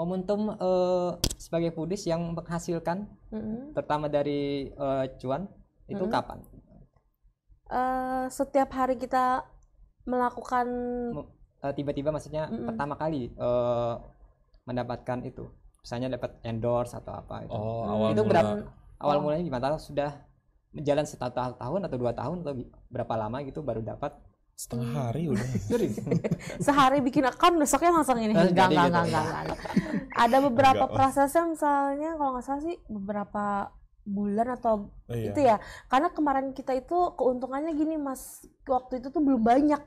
momentum uh, sebagai foodies yang menghasilkan mm-hmm. terutama dari uh, eh, cuan itu mm-hmm. kapan? Uh, setiap hari kita melakukan uh, tiba-tiba maksudnya mm-hmm. pertama kali uh, mendapatkan itu misalnya dapat endorse atau apa itu. Oh, awal itu berapa awal mulanya gimana? Sudah jalan setahun tahun atau dua tahun atau berapa lama gitu baru dapat setengah hari hmm. udah sehari bikin akun besoknya langsung ini oh, enggak enggak gitu ya. enggak enggak, ada beberapa enggak. Oh. prosesnya misalnya kalau nggak salah sih beberapa bulan atau iya. itu ya karena kemarin kita itu keuntungannya gini mas waktu itu tuh belum banyak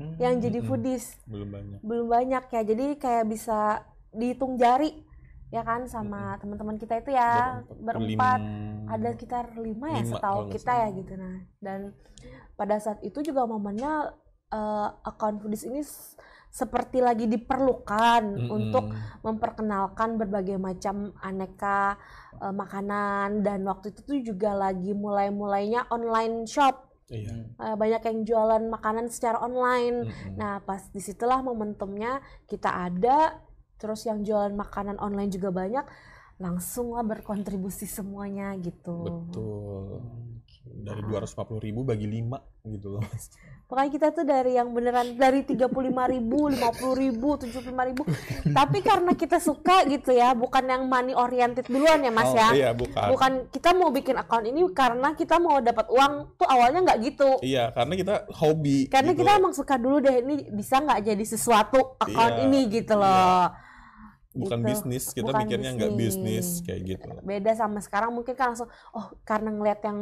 hmm, yang jadi hmm, foodies belum banyak belum banyak ya jadi kayak bisa dihitung jari ya kan sama hmm. teman-teman kita itu ya berempat lima, ada sekitar lima ya setahu kita ya gitu nah dan pada saat itu juga momennya uh, account foodies ini seperti lagi diperlukan hmm. untuk memperkenalkan berbagai macam aneka uh, makanan dan waktu itu tuh juga lagi mulai-mulainya online shop Iya. Eh, banyak yang jualan makanan secara online. Mm -hmm. Nah, pas disitulah momentumnya kita ada terus yang jualan makanan online juga banyak langsunglah berkontribusi semuanya gitu betul dari dua ratus puluh ribu bagi lima gitu loh pokoknya kita tuh dari yang beneran dari tiga puluh lima ribu lima puluh ribu tujuh puluh lima ribu tapi karena kita suka gitu ya bukan yang money oriented duluan ya mas oh, ya iya, bukan. bukan kita mau bikin account ini karena kita mau dapat uang tuh awalnya nggak gitu iya karena kita hobi karena gitu. kita emang suka dulu deh ini bisa nggak jadi sesuatu account iya, ini gitu iya. loh iya bukan gitu. bisnis kita bukan mikirnya nggak bisnis kayak gitu beda sama sekarang mungkin kan langsung oh karena ngeliat yang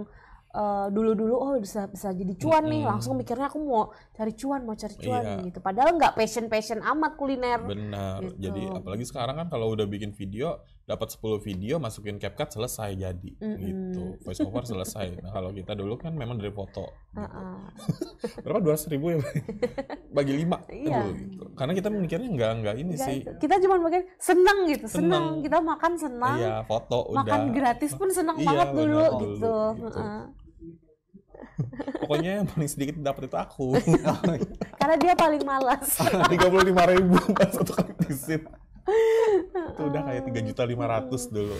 eh, dulu-dulu oh bisa bisa jadi cuan mm -hmm. nih langsung mikirnya aku mau cari cuan mau cari cuan iya. gitu padahal nggak passion passion amat kuliner benar gitu. jadi apalagi sekarang kan kalau udah bikin video dapat 10 video masukin CapCut selesai jadi mm -hmm. gitu voiceover selesai nah kalau kita dulu kan memang dari foto gitu. uh -uh. berapa dua ribu ya bagi lima iya. gitu karena kita mikirnya nggak nggak ini gak sih kita cuma mikir seneng gitu seneng. seneng kita makan seneng iya, foto makan udah gratis pun seneng iya, banget dulu bener, gitu, gitu. Uh. Pokoknya yang paling sedikit dapat itu aku. Karena dia paling malas. Tiga puluh lima ribu pas satu kali visit. Itu udah kayak ah. tiga juta lima ratus dulu.